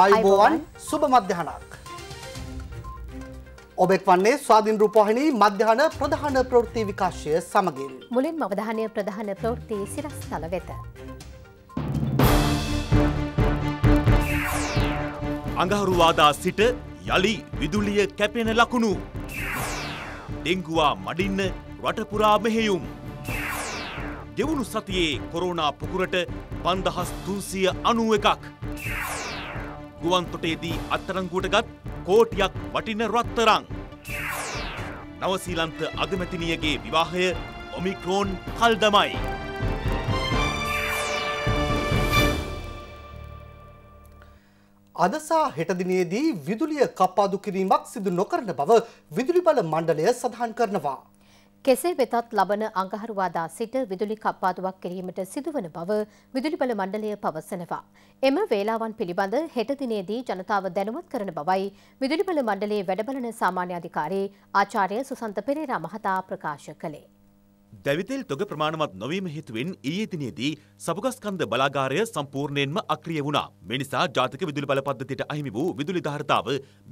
ආයුබෝවන් සුබ මධ්‍යහනක්. ඔබෙක් වන්නේ ස්වාධීන් රූපවාහිනී මධ්‍යහන ප්‍රධාන ප්‍රවෘත්ති විකාශය සමගින්. මුලින්ම අවධානය ප්‍රධාන ප්‍රවෘත්ති සිරස්තල වෙත. අඟහරුවාදා සිට යළි විදුලිය කැපෙන ලකුණු. ඩෙංගුවා මඩින්න රටපුරා මෙහෙයුම්. දෙවුණු සතියේ කොරෝනා පුකුරට පන්දහස් තුන්සිය අනුව එකක්. ගුවන්තොටේදී අත්තරංගුවට ගත් කෝටියක් වටින රත්තරං. නවසීලන්ත අගමැතිනියගේ විවාහය ඔමික්‍රෝන් කල්දමයි. අදසා හෙටදිනයේදී විදුලිය කපාදු කිරීමක් සිදු නොකරන බව විදුලි බල මණ්ඩලය සඳහන් කරනවා. කෙසේ වෙතත් ලබන අඟහරුවාදා සිට විදුලි කප්පාදුවක් කිරීමට සිදුවන බව විදුලි බල මණ්ඩලය පවසනවා. එම වේලාවන් පිළිබඳ හෙට දිනේදී ජනතාව දැනුවත් කරන බවයි විදුලි බල මණ්ඩලයේ වැඩබලන සාමාන්‍ය අධිකාරී ආචාර්ය සුසන්ත පෙරේරා මහතා ප්‍රකාශ කළේ. දැවිතෙල් තොග ප්‍රමාණවත් නොවීම හේතුවෙන් ඊයේ දිනේදී සබුගස්කන්ධ බලාගාරය සම්පූර්ණයෙන්ම අක්‍රිය වුණා. මෙනිසා ජාතික විදුලි බල පද්ධතියට අහිමි වූ විදුලි ධාරිතාව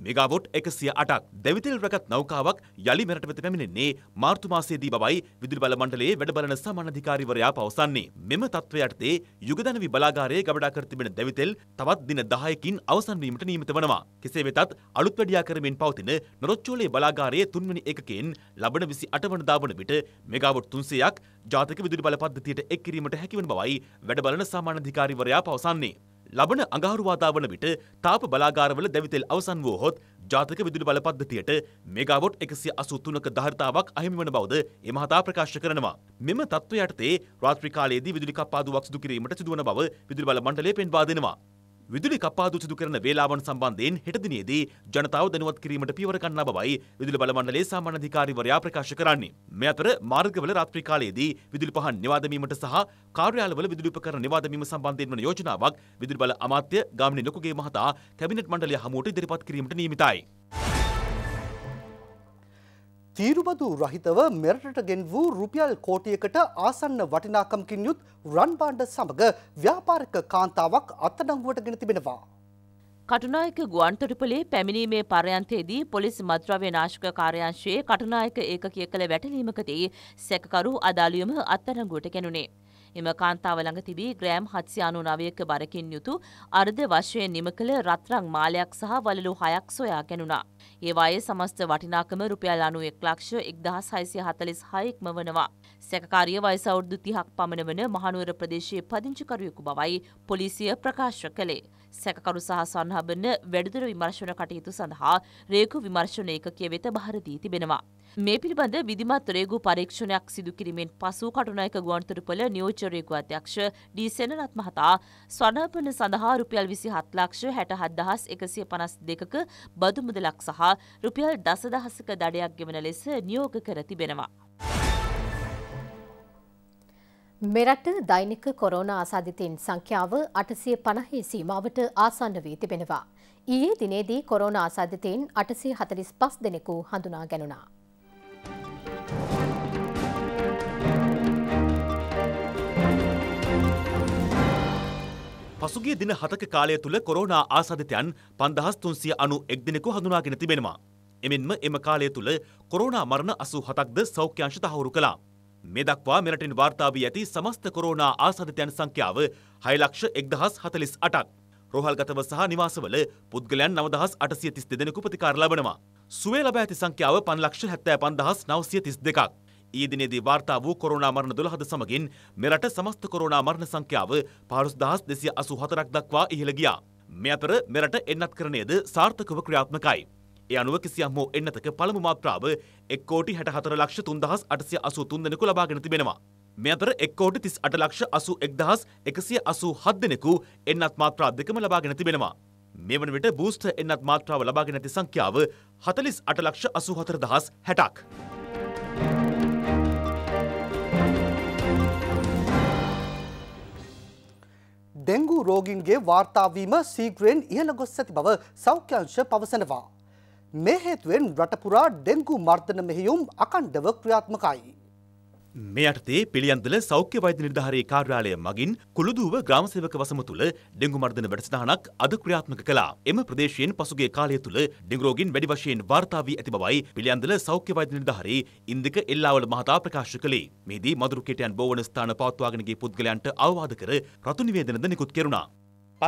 මෙගාවොට් 108ක් දැවිතෙල් රැගත් නෞකාවක් යලි මෙරට වෙත පැමිණෙන්නේ මාර්තු මාසයේදී බවයි විදුලි බල මණ්ඩලයේ වැඩ බලන සමාන අධිකාරීවරයා පවසන්නේ. මෙම තත්ත්වය යටතේ යුගදනවි බලාගාරයේ ගබඩා කර තිබෙන දැවිතෙල් තවත් දින 10කින් අවසන් වීමට නියමිත වනවා. කෙසේ වෙතත් අලුත් වැඩියා කරමින් පවතින නොරොච්චෝලේ බලාගාරයේ තුන්වැනි එකකෙන් ලබන 28 වනදා වන විට මෙගාවොට් තුන්සයක් ජාතික විදුලි බල පද්ධතියට එක් කිරීමට හැකිවන බවයි වැඩ බලන සාමාන්‍යධිකාරිවරයා පවසන්නේ. ලබන අඟහරුවාදා වන විට තාප බලාගාරවල දැවිතෙල් අවසන් වූ හොත් ජාතික විදුලි බල පද්ධතියට මෙගාවොට් එකසිය අසුත්තුනක ධර්තාවක් අහිමි වන බවද එමහතා ප්‍රකාශ කරනවා. මෙම තත්ත්ව යටතේ රාත්‍රිකාලයේදී විදුලි කප්පාදුවක් සිදු කිරීමට සිදුවන බව විදුලි බල මණ්ඩලය පෙන්වා දෙනවා. විදුලි කපාදු සිදු කරන වේලාවන් සම්බන්ධයෙන් හෙටදිනයේදී ජනතාව දැනුවත් කිරීමට පියවර ගන්නා බවයි විදුලි බලමණ්ඩලයේ සාමාන්‍ය අධිකාරිවරයා ප්‍රකාශ කරන්නේ. මේ අතර මාර්ගවල රාත්‍රී කාලයේදී විදුලි පහන් නිවාදමීමට සහ කාර්යාලවල විදුලි උපකරණ නිවාදමීම සම්බන්ධයෙන් වන යෝජනාවක් විදුලි බල අමාත්‍ය ගාමිණී ලොකුගේ මහතා කැබිනට් මණ්ඩලය හමුවට ඉදිරිපත් කිරීමට නියමිතයි. තීරුබදු රහිතව මෙරටට ගෙන් වූ රුපියල් කෝටියකට ආසන්න වටිනාකමකින් යුත් රන් බාණ්ඩ සමග ව්‍යාපාරික කාන්තාවක් අත්අඩංගුවට ගෙන තිබෙනවා. කටුනායක ගුවන්තොටුපලේ පැමිණීමේ පරයන්තයේදී පොලිස් මත්ද්‍රව්‍ය නාශක කාර්යාංශයේ කටුනායක ඒකකය කළ වැටලීමකදී සැකකරු අදාළියම අත්අඩංගුවට ගැනුණේ. එම කාන්තාව ළඟ තිබී ග්‍රෑම් 799ක බරකින් යුතු අර්ධ වශයෙන් නිම කළ රත්රන් මාලයක් සහ වළලු හයක් සොයා ගැනුණා. ඒ වායේ සමස්ත වටිනාකම රුපියල් 91,1646 ඉක්මවනවා. සැකකාරිය වයස අවුරුදු 30ක් පමණ වන මහනුවර ප්‍රදේශයේ පදිංචිකරුවෙකු බවයි පොලිසිය ප්‍රකාශ කළේ. සැකකරු සහ සන්හබන වැඩිදුර විමර්ශන කටයුතු සඳහා රේකු විමර්ශන ඒකකය වෙත භාර දී තිබෙනවා. මේ පිළිබඳ විධිමත් රේගු පරීක්ෂණයක් සිදු කිරීමෙන් පසු කටුනායක ගුවන්තොටුපළ නියෝජ්‍ය රේගු අධ්‍යක්ෂ ඩී සෙනරත් මහතා ස්වනපන සඳහා රුපියල් 27 ලක්ෂ 67152ක බදු මුදලක් සහ රුපියල් දසදහසක දඩයක් ගෙවන ලෙස නියෝග කර තිබෙනවා. මෙරට දෛනික කොරෝනා ආසාධිතයින් සංඛ්‍යාව 850 සීමාවට ආසන්න වී තිබෙනවා. ඊයේ දිනේදී කොරෝනා ආසාධිතයින් 845 දෙනෙකු හඳුනා ගැනුණා. පසුගිය දින හතක කාලය තුළ කොරෝනා ආසාධිතයන් පන්දහස් තුන්සිය අනු එක් දෙනෙකු හඳුනාගෙන තිබෙනවා. එමෙන්ම එම කාලය තුළ කොරෝනා මරණ අසූ හතක්ද සෞඛ්‍යංශ තහවුරු කළා. මේ දක්වා මෙරටින් වාර්තා වී ඇති සමස්ත කොරෝනා ආසාධිතයන් සංඛ්‍යාව 6,148ක්. රෝහල්ගතව සහ නිවාසවල පුද්ගලයන් 9,832 දෙනෙකු ප්‍රතිකාර ලබනවා. සුවේ ලබා ඇති සංඛ්‍යාව 5,75,932ක්. ඊදිනේදී වාර්තා වූ කොරෝනා මරණ 12ද සමගින් මෙරට සමස්ත කොරෝනා මරණ සංඛ්‍යාව 5284ක් දක්වා ඉහළ ගියා. මේ අතර මෙරට එන්නත්කරණයද සාර්ථකව ක්‍රියාත්මකයි. ඒ අනුව කිසියම් හෝ එන්නතක පළමු මාත්‍රාව 1 කෝටි 64 ලක්ෂ 3883 දෙනෙකු ලබාගෙන තිබෙනවා. මේ අතර 1 කෝටි 38 ලක්ෂ 81187 දෙනෙකු එන්නත් මාත්‍රා දෙකම ලබාගෙන තිබෙනවා. මේ වන විට බූස්ටර් එන්නත් මාත්‍රාව ලබාගෙන ඇති සංඛ්‍යාව 48 ලක්ෂ 84060ක්. ඩෙංගු රෝගීන්ගේ වාර්තාාවීම සීග්‍රයෙන් ඉහළ ගොස් ඇති බව සෞඛ්‍යංශ පවසනවා. මේ හේතුවෙන් රටපුරා ඩෙංගු මර්ධන මෙහියුම් අකණ්ඩව ක්‍රියාත්මකයි. මේ යටතේ පිළියන්තල සෞඛ්‍ය වෛද්‍ය නිර්ධාරයේ කාර්යාලය මගින් කුළුදුව ග්‍රාමසේවක වසම තුළ ඩෙංගු මර්ධන වැඩසටහනක් අද ක්‍රියාත්මක කළා. එම ප්‍රදේශයෙන් පසුගිය කාලය තුළ ඩෙංගු රෝගීන් වැඩි වශයෙන් වාර්තා වී ඇති බවයි පිළියන්තල සෞඛ්‍ය වෛද්‍ය නිර්ධාරී ඉන්දික එල්ලාවල මහතා ප්‍රකාශ කළේ. මේදී මදුරු කීටයන් බෝවන ස්ථාන පවත්වාගෙන ගිය පුද්ගලයන්ට අවවාද කර රතු නිවේදනද නිකුත් කෙරුණා.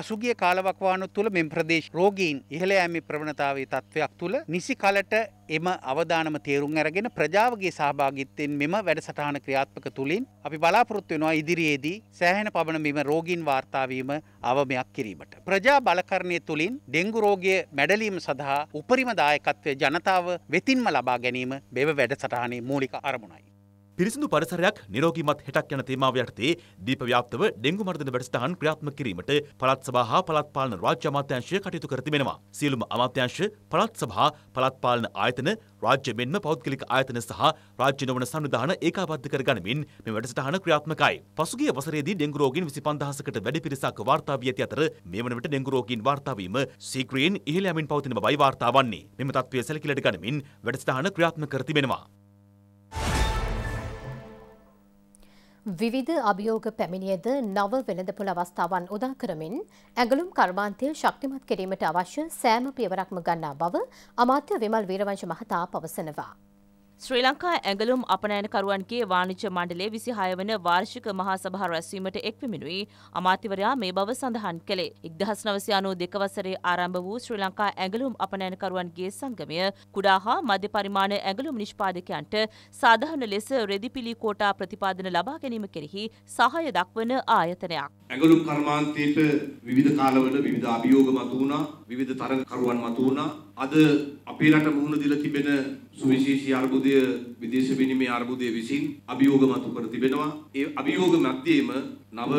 පසුගිය කාලවකවානු තුළ මෙම ප්‍රදේශ රෝගීන් ඉහළ යෑමි ප්‍රවණතාවේ තත්ත්වයක් තුළ නිසි කලට එම අවධානම තේරුම් අරගෙන ප්‍රජාවගේ සහභාගිත්තයෙන් මෙම වැඩසටහන ක්‍රියාත්මක තුළින් අපි බලාපොරොත්තු වෙනවා ඉදිරියේදී සෑහෙන පමණ මෙම රෝගීන් වාර්තාවීම අවමයක් කිරීමට. ප්‍රජා බලකරණය තුළින් ඩෙංගු රෝගය මැඩලීම සඳහා උපරිම දායකත්වය ජනතාව වෙතින්ම ලබා ගැනීම බෙව වැඩසටහනේ මූලික අරමුණයි. පිරිසිදු පරිසරයක් නිරෝගීමත් හෙටක් යන තේමාව යටතේ දීපව්‍යාප්තව ඩෙංගු මර්ධන වැඩසටහන් ක්‍රියාත්මක කිරීමට පළාත් සභා හා පළාත් පාලන රාජ්‍ය අමාත්‍යාංශය කටයුතු කර තිබෙනවා. සියලුම අමාත්‍යාංශ, පළාත් සභා, පළාත් පාලන ආයතන, රාජ්‍ය මෙන්ම පෞද්ගලික ආයතන සහ රාජ්‍ය නොවන සංවිධාන ඒකාබද්ධ කර ගනිමින් මේ වැඩසටහන ක්‍රියාත්මකයි. පසුගිය වසරේදී ඩෙංගු රෝගීන් 25000කට වැඩි පිරිසක් වාර්තා වී ඇති අතර මේ වන විට ඩෙංගු රෝගීන් වාර්තා වීම සීග්‍රයෙන් ඉහළ යමින් පවතින බවයි වාර්තා වන්නේ. මෙම තත්ත්වය සැලකිලිට ගනිමින් වැඩසටහන ක්‍රියාත්මක කර තිබෙනවා. විවිධ අභියෝග පැමිණියද නව වෙළඳපොළ අවස්ථාවන් උදා කරමින් ඇඟලුම් කර්මාන්තය ශක්තිමත් කිරීමට අවශ්‍ය සෑම පියවරක්ම ගන්නා බව අමාත්‍ය විමල් වීරවංශ මහතා පවසනවා. ශ්‍රී ලංකා ඇඟලුම් අපනෑනකරුවන්ගේ වාණිජ්‍ය මණ්ඩලේ විසිහය වන වාර්ෂික මහා සභා රැස්වීමට එක්විමිනුයි අමාත්‍යවරයා මේ බව සඳහන් කළේ. එක්දහස් නවසයානු දෙකවසරේ ආරම්භ වූ ශ්‍රී ලංකා ඇඟලුම් අපනෑනකරුවන්ගේ සංගමය කුඩා හා මධ්‍ය පරිමාණ ඇඟලුම් නිෂ්පාදකයන්ට සාධාරණ ලෙස රෙදිපිලි කෝටා ප්‍රතිපාදන ලබා ගැනීම කෙරෙහි සහාය දක්වන ආයතනයක්. ඇඟලුම් කර්මාන්තයට විවිධ කාලවල විවිධ අභියෝග මතු වුණා, විවිධ තරඟකරුවන් මතු වුණා. අද අපේ රට මුහුණ දීලා තිබෙන සුවිශේෂී අර්බුදය විදේශ විනිමය අර්බුදය විසින් අභියෝග මතු කර තිබෙනවා. ඒ අභියෝග මැද්දේම නව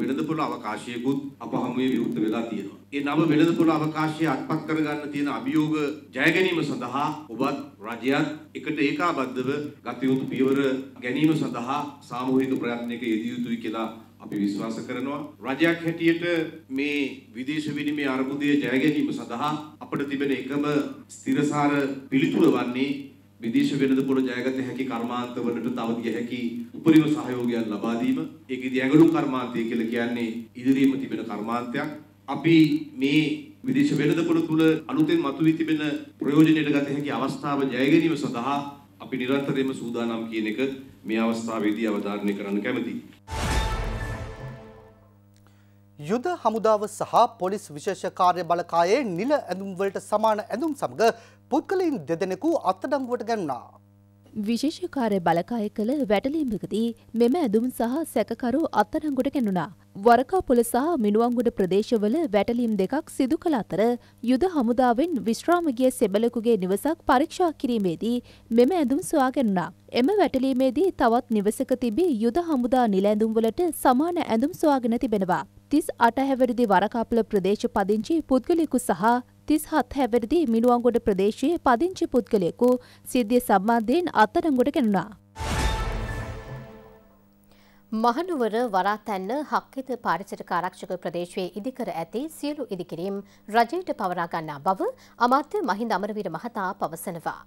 වෙළඳපොළ අවකාශයකුත් අපහමුවේ විවෘත වෙලා තියෙනවා. ඒ නව වෙළඳපොළ අවකාශය අත්පත් කරගන්න තියෙන අභියෝග ජය ගැනීම සඳහා ඔබත් රජයත් එකට ඒකාබද්ධව ගත යුතු පියවර ගැනීම සඳහා සාමූහික ප්‍රයත්නයක යෙදිය යුතුයි කියලා අපි විශ්වාස කරනවා රජයක් හැටියට මේ විදේශ විනිමය අර්බුදය ජය ගැනීම සඳහා අපට තිබෙන එකම ස්ථිරසාර පිළිතුර වන්නේ විදේශ වෙළඳපොළ ජයගත හැකි කර්මාන්තවලට තවදිය හැකි උපරිම සහයෝගයක් ලබා දීම ඒකෙදි ඇඟලුම් කර්මාන්තය කියලා කියන්නේ ඉදිරියම තිබෙන කර්මාන්තයක් අපි මේ විදේශ වෙළඳපොළ තුල අලුතෙන් මතුවී තිබෙන ප්‍රයෝජනයට ගත හැකි අවස්ථාව ජය ගැනීම සඳහා අපි නිරන්තරයෙන්ම සූදානම් කියන එක මේ අවස්ථාවේදී අවධාරණය කරන්න කැමතියි යුද හමුදාව සහ පොලිස් විශේෂ කාර්ය බලකායේ නිල ඇඳුම්වලට සමාන ඇඳුම් සමඟ පුද්ගලයින් දෙදෙනෙකු අත්තඩංගුවට ගැන්නා. විශේෂ කාර්ය බලකාය කළ වැටලීමකදී මෙම ඇඳුම් සහ සැකකරු අත්තඩංගුට ගැනුණා. වරකාපොල සහ මිනුවංගුඩ ප්‍රදේශවල වැටලීම් දෙකක් සිදු කළ අතර යුද හමුදාවෙන් විශ්‍රාමගිය සෙබලකුගේ නිවසක් පරීක්ෂා කිරීමේදී මෙම ඇඳුම් සොයාගැනුණා. එම වැටලීමේදී තවත් නිවසක තිබී යුද හමුදා නිලැඳුම්වලට සමාන ඇඳුම් සොයාගෙන තිබෙනවා. තිස් අට හැවරදි වරකාපල ප්‍රදේශ පදිංචි පුද්ගලෙකු සහ තිස් හත් හැවරදි මිනුවන්ගොඩ ප්‍රදේශයේ පදිංචි පුද්ගලයෙකු සිද්ධිය සම්බන්ධයෙන් අත්තරංගොඩ ගැනුණා. මහනුවර වරාතැන්න හක්කිත පාරිසරික ආරක්ෂක ප්‍රදේශයේ ඉදිකර ඇති සියලු ඉදිකිරීම් රජයට පවරා ගන්නා බව අමාත්‍ය මහින්ද අමරවීර මහතා පවසනවා.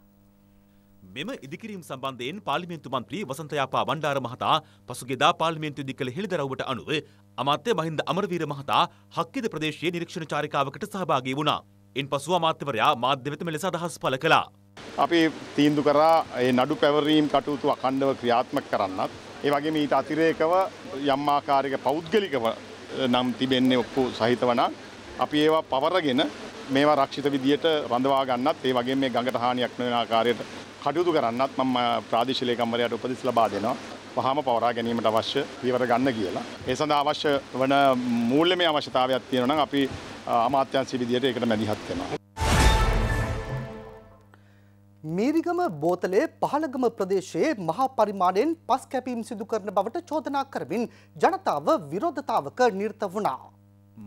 මෙම ඉදිකිරීම් සම්බන්ධයෙන් පාර්ලිමේන්තු මන්ත්‍රී වසන්ත යාපා බණ්ඩාර මහතා පසුගියදා පාර්ලිමේන්තු ඉදිකළ හෙළිදරව්වට අනුව අමාත්‍ය මහින්ද අමරවීර මහතා හක්කිද ප්‍රදේශයේ නිරීක්ෂණ චාරිකාවකට සහභාගී වුණා. ඉන් පසුව අමාත්‍යවරයා මාධ්‍ය වෙත මෙලෙස අදහස් පළ කළා. අපි තීන්දු කරා ඒ නඩු පැවරීම් කටයුතු අඛණ්ඩව ක්‍රියාත්මක කරන්නත් ඒ වගේම ඊට අතිරේකව යම් ආකාරයක පෞද්ගලිකව නම් තිබෙන්නේ ඔක්කු සහිතව නම් අපි ඒවා පවරගෙන මේවා රක්ෂිත විදියට රඳවා ගන්නත් ඒ වගේම මේ ගඟට හානියක් නොවන ආකාරයට කටයුතු කරන්නත් මම ප්‍රාදේශීය ලේකම්වරයාට උපදෙස් ලබා දෙනවා වහම පවරා ගැනීමට අවශ්‍ය පීවර ගන්න කියලා. ඒ සඳහා අවශ්‍ය වන මූල්‍යමය අවශ්‍යතාවයක් තියෙනවා නම් අපි අමාත්‍යාංශ විදියට ඒකට මැදිහත් වෙනවා. මීරිගම බෝතලය පහළගම ප්‍රදේශයේ මහා පරිමාණයෙන් පස් කැපීම් සිදු කරන බවට චෝදනා කරමින් ජනතාව විරෝධතාවක නිර්ත වුණා.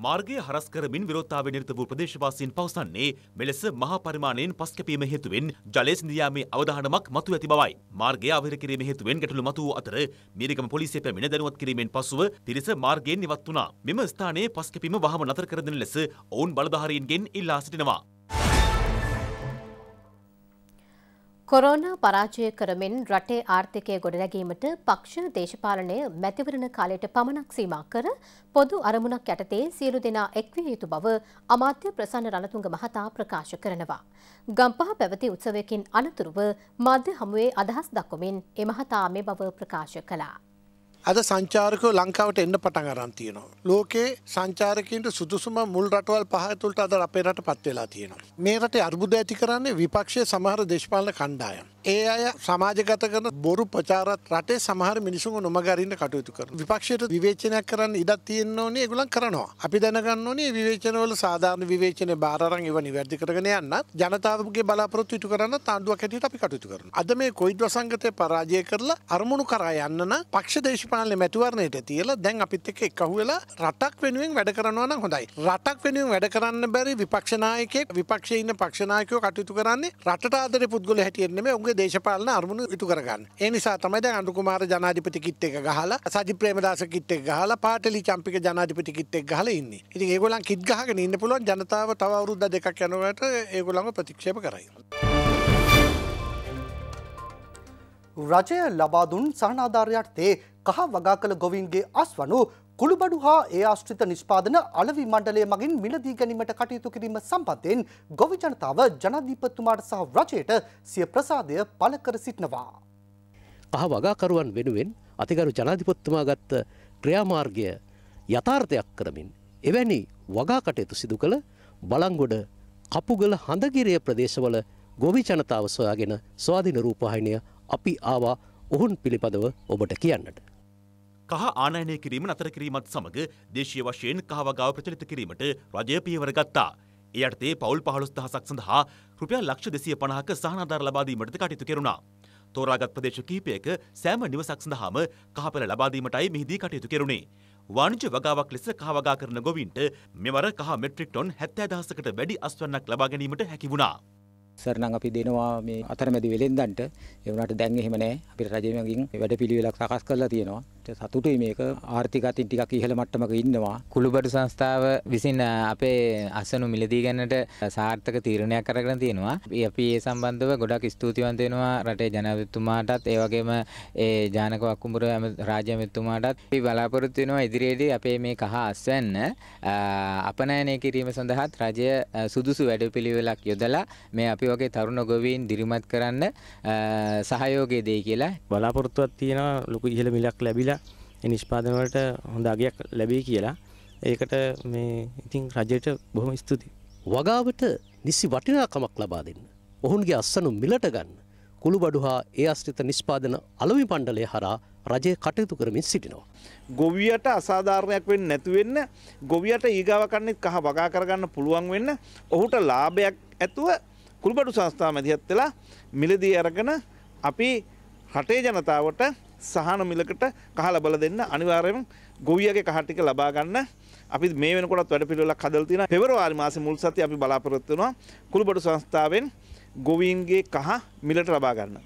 මාර්ගය හරස් කරමින් විරෝධතාවය නිරත වූ ප්‍රදේශවාසීන් පවසන්නේ මෙලෙස මහා පරිමාණයෙන් පස් කැපීම හේතුවෙන් ජලය සිඳියාමේ අවධානමක් මතු ඇති බවයි. මාර්ගය අවහිර කිරීම හේතුවෙන් ගැටලු මතු වූ අතර මීරිගම පොලිසිය පැමිණ දැනුවත් කිරීමෙන් පසුව පිරිස මාර්ගයෙන් ඉවත් වුණා. මෙම ස්ථානයේ පස් කැපීම වහම නතර කර දෙන ලෙස ඔවුන් බලධාරීන්ගෙන් ඉල්ලා සිටිනවා. කොරෝනා පරාජය කරමින් රටේ ආර්ථිකය ගොඩනැගීමට පක්ෂ දේශපාලනය මැතිවරණ කාලයට පමණක් සීමා කර පොදු අරමුණක් යටතේ සියලු දෙනා එක්විය යුතු බව අමාත්‍ය ප්‍රසන්න රණතුංග මහතා ප්‍රකාශ කරනවා. ගම්පහ පැවති උත්සවයකින් අනතුරුව මාධ්‍ය හමුවේ අදහස් දක්වමින් එමහතා මේ බව ප්‍රකාශ කළා. අද සංචාරකව ලංකාවට එන්න පටන් අරන් තියෙනවා. ලෝකේ සංචාරකන්ට සුදුසුම මුල් රටවල් පහතුළට අද අපේ රට පත්වෙලා තියෙනවා. මේ රටේ අර්බුද ඇති කරන්නේ විපක්ෂය සමහර දේශපාලන කණ්ඩායම්. ඒ අය සමාජගත කරන බොරු ප්‍රචාරත් රටේ සමහර මිනිසුන් නොමගරින්න කටයුතු කරන. විපක්ෂයට විවේචනයක් කරන්න ඉඩක් තියෙන්න ඕනේ ඒගොල්ලන් කරනවා. අපි දැනගන්න ඕනේ විවේචනවල සාධාරණ විවේචන බාර අරන් ඒවා නිවැරදි කරගෙන යන්නත් ජනතාවගේ බලාපොරොත්තු ඉටු කරන්න තාණ්ඩුවක් හැටියට අපි කටයුතු කරනවා. අද මේ කොයිඩ් වසංගතය පරාජය කරලා අරමුණු කරා යන්න නම් පක්ෂ දේශපාලන පාලන මැතිවරණයට තියලා දැන් අපිත් එක්ක එකහු වෙලා රටක් වෙනුවෙන් වැඩ කරනවා නම් හොඳයි. රටක් වෙනුවෙන් වැඩ කරන්න බැරි විපක්ෂ නායකයෙක් විපක්ෂයේ ඉන්න පක්ෂ නායකයෝ කටයුතු කරන්නේ රටට ආදරේ පුද්ගලයෝ හැටියට නෙමෙයි උන්ගේ දේශපාලන අරමුණු ඉටු කරගන්න. ඒ නිසා තමයි දැන් අනුර කුමාර ජනාධිපති කිට් එක ගහලා සජිත් ප්‍රේමදාස කිට් එක ගහලා පාටලි චම්පික ජනාධිපති කිට් එක ගහලා ඉන්නේ. ඉතින් ඒගොල්ලන් කිට් ගහගෙන ඉන්න පුළුවන් ජනතාව තව අවුරුද්ද දෙකක් යනකොට ඒගොල්ලන්ව ප්‍රතික්ෂේප කරයි. රජය ලබාදුන් සහනාධාරයක් තේ කහ වගාකළ ගොවින්ගේ අස්වනු කුළුබඩු හා ඒ ආශ්‍රිත නිෂ්පාදන අලවි මණ්ඩලය මගින් මිලදී ගැනීමට කටයුතු කිරීම සම්බන්ධයෙන් ගොවි ජනතාව ජනාධිපතිතුමාට සහ රජයට සිය ප්‍රසාදය පළ කර සිටනවා. කහ වගාකරුවන් වෙනුවෙන් අතිගරු ජනාධිපතිතුමා ගත්ත ක්‍රියාමාර්ගය යථාර්ථයක් කරමින් එවැනි වගා කටයුතු සිදු කළ බලංගොඩ කපුගල හඳගිරිය ප්‍රදේශවල ගොවි ජනතාව සොයාගෙන ස්වාධින රූපවාහිනිය අපි ආවා ඔවුන් පිළිපදව ඔබට කියන්නට කහ ආනයනය කිරීම නතර කිරීමත් සමඟ දේශීය වශයෙන් කහවගාව ප්‍රචලිත කිරීමට රජය පියවර ගත්තා. ඒ යටතේ පවුල් පහළොස් දහසක් සඳහා රුපියල් ලක්ෂ දෙසිය පණහක සහනාධාර ලබාදීමටද කටයුතු කෙරුණා. තෝරාගත් ප්‍රදේශ කිහිපයක සෑම නිවසක් සඳහාම කහපෙළ ලබාදීමටයි මෙහිදී කටයුතු කෙරුණේ. වාණිජ වගාවක් ලෙස කහවගා කරන ගොවින්ට මෙවර කහ මෙට්‍රික් ටොන් හැත්තෑ දහසකට වැඩි අස්වන්නක් ලබා ගැනීමට හැකි වුණා. සරණං අපි දෙනවා මේ අතරමැදි වෙලෙන්දන්ට ඒ වුණාට දැන් එහෙම නැහැ අපිට රජයෙන් වැඩපිළිවෙලක් සකස් කරලා තියෙනවා සතුටුයි මේක ආර්ථිකතින් ටිකක් ඉහළ මට්ටමක ඉන්නවා කුළුබඩු සංස්ථාව විසින් අපේ අසනු මිලදී ගැනට සාර්ථක තීරණයක් කරගෙන තියෙනවා අපි ඒ සම්බන්ධව ගොඩක් ස්තුතිවන්ත වෙනවා රටේ ජනාධිපතිතුමාටත් ඒ වගේම ඒ ජානක වක්කුඹුර රාජ්‍යමෙතුමාටත් අපි බලාපොරොත්තු වෙනවා ඉදිරියේදී අපේ මේ කහ අස්වැන්න අපනයනය කිරීම සඳහාත් රජය සුදුසු වැඩපිළිවෙලක් යොදලා මේ අපි අපි වගේ තරුණ ගොවීන් දිරිමත් කරන්න සහයෝගය දෙයි කියලා බලාපොරොත්තුවක් තියෙනවා ලොකු ඉහළ මිලක් ලැබිලා ඒ නිෂ්පාදන වලට හොඳ අගයක් ලැබෙයි කියලා ඒකට මේ ඉතින් රජයට බොහොම ස්තුතියි වගාවට නිසි වටිනාකමක් ලබා දෙන්න. ඔහුන්ගේ අස්සනු මිලට ගන්න. කුළුබඩු හා ඒ අස්ත්‍රිත නිස්්පාදන අලවි පණ්ඩලය හරා රජය කටයුතු කරමින් සිටිනවා. ගොවියට අසාධාරණයක් වෙන් නැතිවෙන්න ගොවියට ඒගාව කන්නෙත් කහ වගා කරගන්න පුළුවන් වෙන්න ඔහුට ලාභයක් ඇතුව කුල්බඩු සංස්ථා මැදිහත් වෙලා මිලදී අරගෙන අපි රටේ ජනතාවට සහන මිලකට කහ ලබල දෙන්න අනිවාර්යයෙන් ගොවියගේ කහ ටික ලබා ගන්න අපි මේ වෙනකොටත් වැඩ පිළිවෙලක් හදලා තියෙනවා පෙබරවාරි මාසේ මුල් සතියේ අපි බලාපොරොත්තු වෙනවා කුළුබඩු සංස්ථාවෙන් ගොවීන්ගේ කහ මිලට ලබා ගන්න.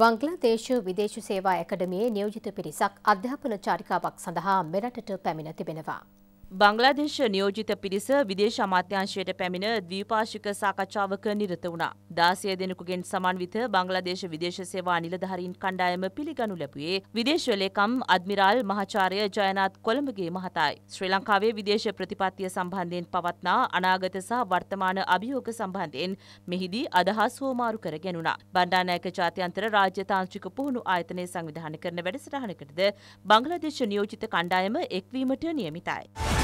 බංග්ලාදේශ විදේශ සේවා ඇකඩමියේ නියෝජිත පිරිසක් අධ්‍යාපන චාරිකාවක් සඳහා මෙරටට පැමිණ තිබෙනවා. බංගලාදේශ නියෝජිත පිරිස විදේශ අමාත්‍යංශයට පැමිණ ද්වීපාශික සාකච්ඡාවක නිරත වුණා. දාසය දෙනෙකුගෙන් සමන්විත බංගලාදේශ විදේශ සේවා නිලධාරීන් කණ්ඩායම පිළිගනු ලැබුවේ විදේශ ලේකම් අද්මිරාල් මහාචාර්ය ජයනාත් කොළඹගේ මහතායි. ශ්‍රී ලංකාවේ විදේශ ප්‍රතිපත්තිය සම්බන්ධයෙන් පවත්නා අනාගත සහ වර්තමාන අභියෝග සම්බන්ධයෙන් මෙහිදී අදහස් හෝමාරු කර ගැනුණා. බණ්ඩානායක ජාත්‍යන්තර රාජ්‍ය තාන්ත්‍රික පුහුණු ආයතනය සංවිධානය කරන වැඩසටහනකටද බංගලාදේශ නියෝජිත කණ්ඩායම එක්වීමට නියමිතයි.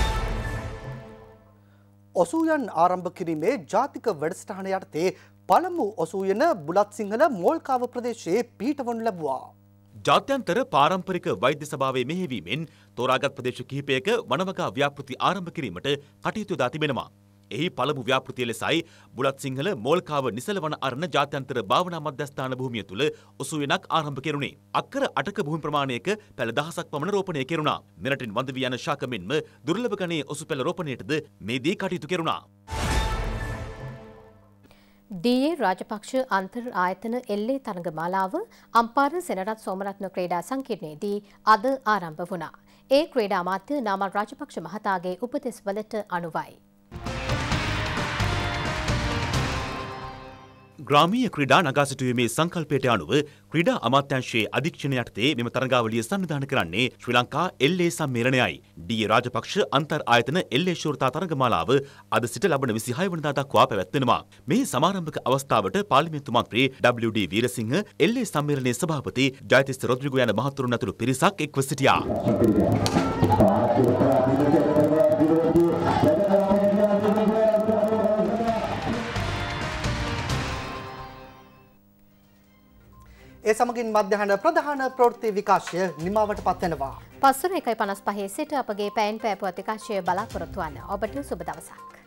ඔසූයන් ආරම්භ කිරීමේ ජාතික වැඩස්ටාන යටතේ පළමු ඔසූයන බුලත් සිංහල මෝල්කාව ප්‍රදේශයේ පීටවොන් ලැබවා. ජාත්‍යන්තර පාරම්පරික වෛද්‍ය සභාවේ මෙහෙවීමෙන් තෝරාගත් ප්‍රදේශ කිහිපයක වනවකා ව්‍යාපෘති ආරම්භ කිරීමට කටයුතු දා තිබෙනවා. එහි පළමු ව්‍යාපෘතිය ලෙසයි බුලත් සිංහල මෝල්කාව නිසලවන අරණ ජාත්‍යන්තර භාවනා මධ්‍යස්ථාන භූමිය තුළ ඔසුවෙනක් ආරම්භ කෙරුණේ. අක්කර අටක භූමි ප්‍රමාණයක පැළ දහසක් පමණ රෝපණය කෙරුණා. මෙරටින් වඳ වී යන ශාක මෙන්ම දුර්ලභ ගණයේ ඔසු පැළ රෝපණයටද මේදී කටයුතු කෙරුණා. ඩයේ රාජපක්ෂ අන්තර් ආයතන එල්ලේ තරඟ මාලාව අම්පාර සෙනරත් සෝමරත්න ක්‍රීඩා සංකීර්ණයේදී අද ආරම්භ වුණා. ඒ ක්‍රීඩා අමාත්‍ය නාමල් රාජපක්ෂ මහතාගේ උපදෙස් වලට අනුවයි. ග්‍රාමීය ක්‍රඩා නගා සිටුවීමේ සංකල්පයට අනුව ක්‍රඩා අමාත්‍යංශයේ අධික්ෂණ යටතේ මෙම තරගාවලිය සන්නිධාන කරන්නේ ශ්‍රී ලංකා එල්ලේ සම්මේරණයයි. ඩිය රාජපක්ෂ අන්තර් ආයතන එල්ලේ ශූරතා තරගමාලාව අද සිට ලබන 26 වනදා දක්වා පැවැත්වෙනවා. මේ සමාරම්භක අවස්ථාවට පාර්ලිමේන්තු මන්ත්‍රී WD වීරසිංහ එල්ලේ සම්මේලනයේ සභාපති ජයතිස්ස රොඩ්රිගෝ යන මහතුරුන් ඇතුළු පිරිසක් එක්ව සිටියා. ඒ සමගින් මධ්‍යහන ප්‍රධාන ප්‍රවෘත්ති විකාශය නිමාවට පත්වෙනවා. පස්සර එකයි පනස් පහේ සිට අපගේ පැයින් පෑපුවත් විකාශය බලාපොරොත්තුවන්න ඔබට සුබ දවසක්.